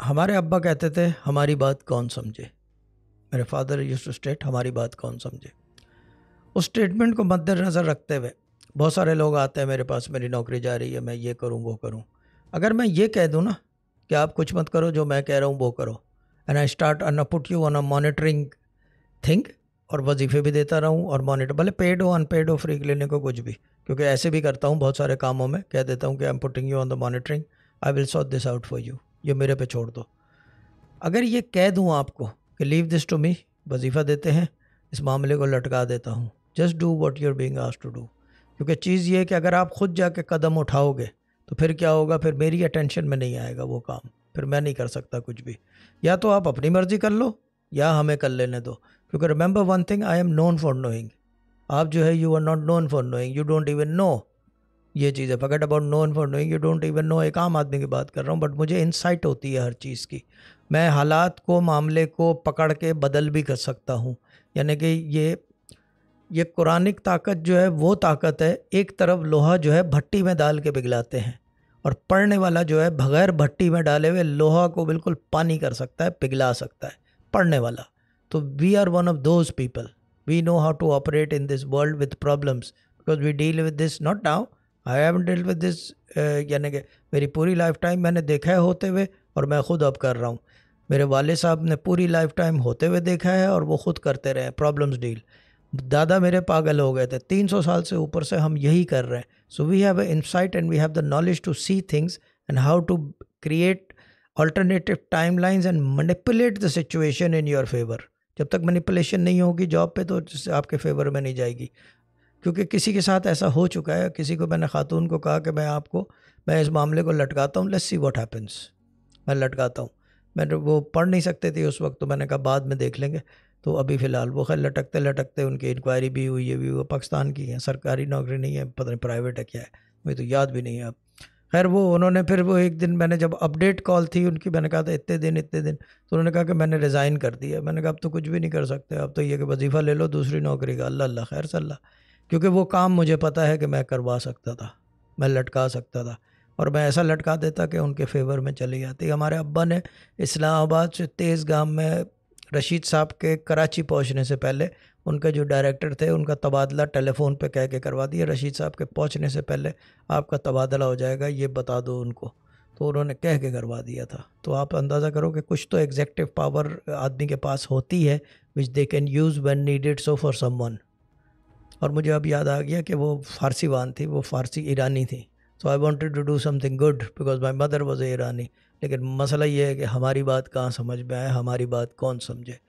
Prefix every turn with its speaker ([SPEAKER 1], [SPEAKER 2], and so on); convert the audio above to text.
[SPEAKER 1] हमारे अब्बा कहते थे हमारी बात कौन समझे मेरे फादर यूज टू स्टेट हमारी बात कौन समझे उस स्टेटमेंट को मद्देनज़र रखते हुए बहुत सारे लोग आते हैं मेरे पास मेरी नौकरी जा रही है मैं ये करूँ वो करूँ अगर मैं ये कह दूँ ना कि आप कुछ मत करो जो मैं कह रहा हूँ वो करो and I start and put you on a monitoring thing और वजीफे भी देता रहूँ और मॉनिटर भले पेड हो अनपेड हो फ्री क्लिनिक को कुछ भी क्योंकि ऐसे भी करता हूँ बहुत सारे कामों में कह देता हूँ कि I am putting you on the monitoring I will sort this out for you ये मेरे पे छोड़ दो अगर ये कह दूँ आपको कि लीव दिस टू मी वजीफ़ा देते हैं इस मामले को लटका देता हूँ just do what you're being आज टू डू क्योंकि चीज़ ये है कि अगर आप खुद जाके कदम उठाओगे तो फिर क्या होगा फिर मेरी अटेंशन में नहीं आएगा वो काम फिर मैं नहीं कर सकता कुछ भी या तो आप अपनी मर्ज़ी कर लो या हमें कर लेने दो क्योंकि remember one thing I am known for knowing आप जो है you are not known for knowing you don't even know ये चीज़ है forget about known for knowing you don't even know एक आम आदमी की बात कर रहा हूँ बट मुझे इनसाइट होती है हर चीज़ की मैं हालात को मामले को पकड़ के बदल भी कर सकता हूँ यानी कि ये ये कुरानिक ताकत जो है वो ताकत है एक तरफ लोहा जो है भट्टी में डाल के पिघलाते हैं और पढ़ने वाला जो है बगैर भट्टी में डाले हुए लोहा को बिल्कुल पानी कर सकता है पिघला सकता है पढ़ने वाला तो we are one of those people we know how to operate in this world with problems because we deal with this not now I have deal with this यानी कि मेरी पूरी लाइफ टाइम मैंने देखा है होते हुए और मैं ख़ुद अब कर रहा हूँ मेरे वाले साहब ने पूरी लाइफ टाइम होते हुए देखा है और वो ख़ुद करते रहे प्रॉब्लम्स डील दादा मेरे पागल हो गए थे 300 साल से ऊपर से हम यही कर रहे हैं so we have a insight and we have the knowledge to see things and how to create alternative time lines and manipulate the situation in your favour जब तक मनिपुलेशन नहीं होगी जॉब पे तो आपके फेवर में नहीं जाएगी क्योंकि किसी के साथ ऐसा हो चुका है किसी को मैंने खातून को कहा कि मैं आपको मैं इस मामले को लटकाता हूँ लेट्स सी व्हाट हैपन्स मैं लटकाता हूँ मैंने वो पढ़ नहीं सकते थे उस वक्त तो मैंने कहा बाद में देख लेंगे तो अभी फ़िलहाल वो खैर लटकते लटकते उनकी इंक्वायरी भी हुई है भी वो पाकिस्तान की है सरकारी नौकरी नहीं है पता नहीं प्राइवेट है क्या है मुझे तो याद भी नहीं है अब खैर वो उन्होंने फिर वो एक दिन मैंने जब अपडेट कॉल थी उनकी मैंने कहा था इतने दिन इतने दिन तो उन्होंने कहा कि मैंने रिज़ाइन कर दिया मैंने कहा अब तो कुछ भी नहीं कर सकते अब तो ये कि वजीफ़ा ले लो दूसरी नौकरी का अल्लाह अल्लाह खैर सल्ला क्योंकि वो काम मुझे पता है कि मैं करवा सकता था मैं लटका सकता था और मैं ऐसा लटका देता कि उनके फेवर में चली जाती हमारे अब्बा ने इस्लामाबाद से तेज़ गाम में रशीद साहब के कराची पहुंचने से पहले उनके जो डायरेक्टर थे उनका तबादला टेलीफोन पे कह के करवा दिया रशीद साहब के पहुंचने से पहले आपका तबादला हो जाएगा ये बता दो उनको तो उन्होंने कह के करवा दिया था तो आप अंदाज़ा करो कि कुछ तो एग्जेक्टिव पावर आदमी के पास होती है which they can use when needed so for someone और मुझे अब याद आ गया कि वो फ़ारसी वान थी वो फ़ारसी ईरानी थी so I wanted to do something good because my mother was a Irani लेकिन मसला ये है कि हमारी बात कहाँ समझ में आए हमारी बात कौन समझे